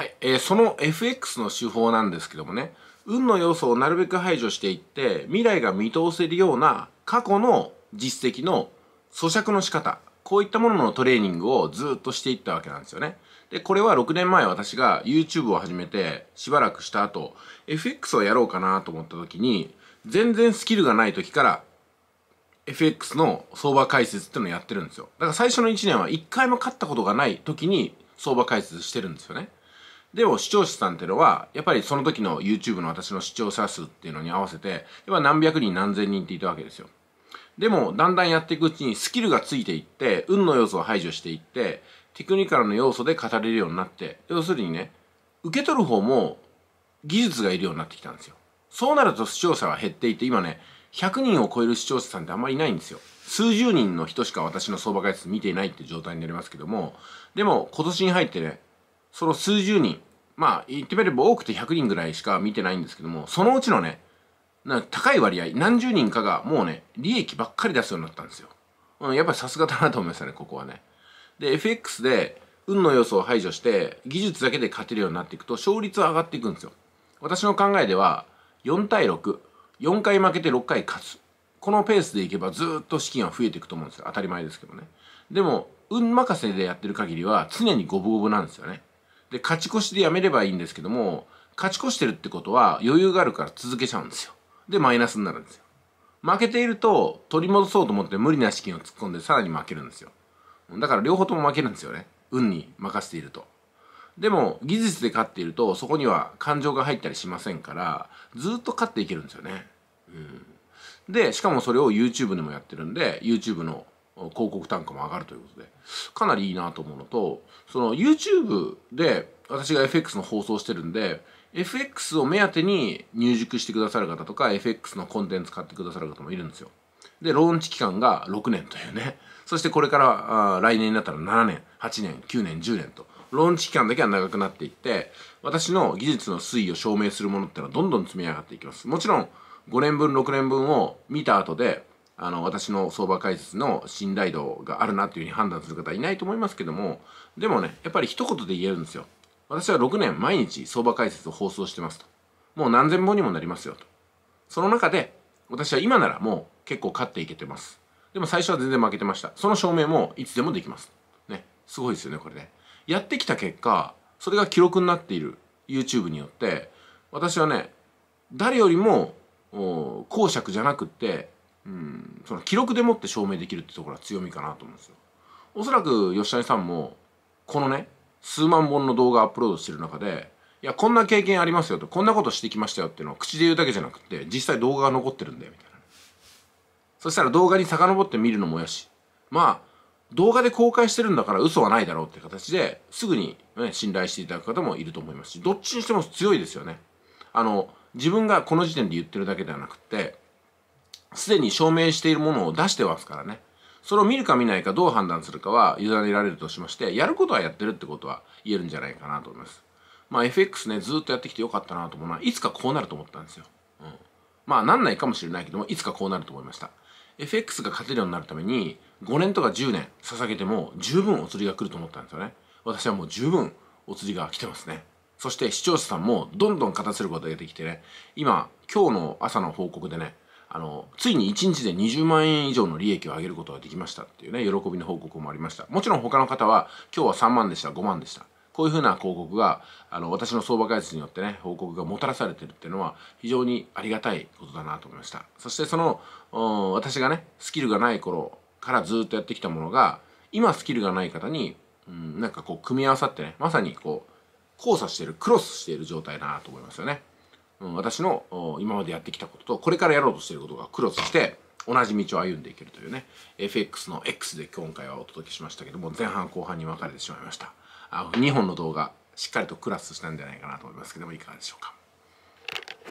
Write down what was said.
はい、えー、その FX の手法なんですけどもね、運の要素をなるべく排除していって、未来が見通せるような過去の実績の咀嚼の仕方、こういったもののトレーニングをずっとしていったわけなんですよね。で、これは6年前私が YouTube を始めてしばらくした後、FX をやろうかなと思った時に、全然スキルがない時から FX の相場解説っていうのをやってるんですよ。だから最初の1年は1回も勝ったことがない時に相場解説してるんですよね。でも視聴者さんっていうのは、やっぱりその時の YouTube の私の視聴者数っていうのに合わせて、やっぱ何百人何千人っていたわけですよ。でも、だんだんやっていくうちにスキルがついていって、運の要素を排除していって、テクニカルの要素で語れるようになって、要するにね、受け取る方も技術がいるようになってきたんですよ。そうなると視聴者は減っていて、今ね、100人を超える視聴者さんってあんまりいないんですよ。数十人の人しか私の相場解説見ていないって状態になりますけども、でも今年に入ってね、その数十人、まあ、言ってみれば多くて100人ぐらいしか見てないんですけども、そのうちのね、な高い割合、何十人かがもうね、利益ばっかり出すようになったんですよ。うん、やっぱりさすがだなと思いましたね、ここはね。で、FX で、運の要素を排除して、技術だけで勝てるようになっていくと、勝率は上がっていくんですよ。私の考えでは、4対6、4回負けて6回勝つ。このペースでいけばずっと資金は増えていくと思うんですよ。当たり前ですけどね。でも、運任せでやってる限りは常に五分五分なんですよね。で、勝ち越しでやめればいいんですけども、勝ち越してるってことは余裕があるから続けちゃうんですよ。で、マイナスになるんですよ。負けていると取り戻そうと思って無理な資金を突っ込んでさらに負けるんですよ。だから両方とも負けるんですよね。運に任せていると。でも技術で勝っているとそこには感情が入ったりしませんからずっと勝っていけるんですよね。うん、でしかもそれを YouTube でもやってるんで YouTube の広告単価も上がるということでかなりいいなと思うのとその YouTube で私が FX の放送してるんで FX を目当てに入塾してくださる方とか FX のコンテンツ買ってくださる方もいるんですよでローンチ期間が6年というねそしてこれから来年になったら7年8年9年10年とローンチ期間だけは長くなっていって私の技術の推移を証明するものってのはどんどん積み上がっていきますもちろん5年分6年分を見た後であの私の相場解説の信頼度があるなっていうふうに判断する方いないと思いますけどもでもねやっぱり一言で言えるんですよ私は6年毎日相場解説を放送してますともう何千本にもなりますよとその中で私は今ならもう結構勝っていけてますでも最初は全然負けてましたその証明もいつでもできますねすごいですよねこれねやってきた結果それが記録になっている YouTube によって私はね誰よりも講釈じゃなくってその記録でもって証明できるってところは強みかなと思うんですよ。おそらく吉谷さんもこのね数万本の動画アップロードしてる中でいやこんな経験ありますよとこんなことしてきましたよっていうのを口で言うだけじゃなくて実際動画が残ってるんだよみたいなそしたら動画に遡って見るのもやしまあ動画で公開してるんだから嘘はないだろうって形ですぐに、ね、信頼していただく方もいると思いますしどっちにしても強いですよねあの自分がこの時点で言ってるだけではなくてすでに証明しているものを出してますからね。それを見るか見ないかどう判断するかは委ねられるとしまして、やることはやってるってことは言えるんじゃないかなと思います。まあ FX ね、ずっとやってきてよかったなと思うのは、いつかこうなると思ったんですよ。うん。まあなんないかもしれないけども、いつかこうなると思いました。FX が勝てるようになるために、5年とか10年捧げても十分お釣りが来ると思ったんですよね。私はもう十分お釣りが来てますね。そして視聴者さんもどんどん勝たせることができてね、今、今日の朝の報告でね、あのついに1日で20万円以上の利益を上げることができましたっていうね喜びの報告もありましたもちろん他の方は今日は3万でした5万でしたこういうふうな広告があの私の相場解説によってね報告がもたらされてるっていうのは非常にありがたいことだなと思いましたそしてその私がねスキルがない頃からずっとやってきたものが今スキルがない方に、うん、なんかこう組み合わさってねまさにこう交差してるクロスしている状態だなと思いますよねうん、私の今までやってきたこととこれからやろうとしていることがクロスして同じ道を歩んでいけるというね FX の X で今回はお届けしましたけども前半後半に分かれてしまいましたあ2本の動画しっかりとクラスしたんじゃないかなと思いますけどもいかがでしょうか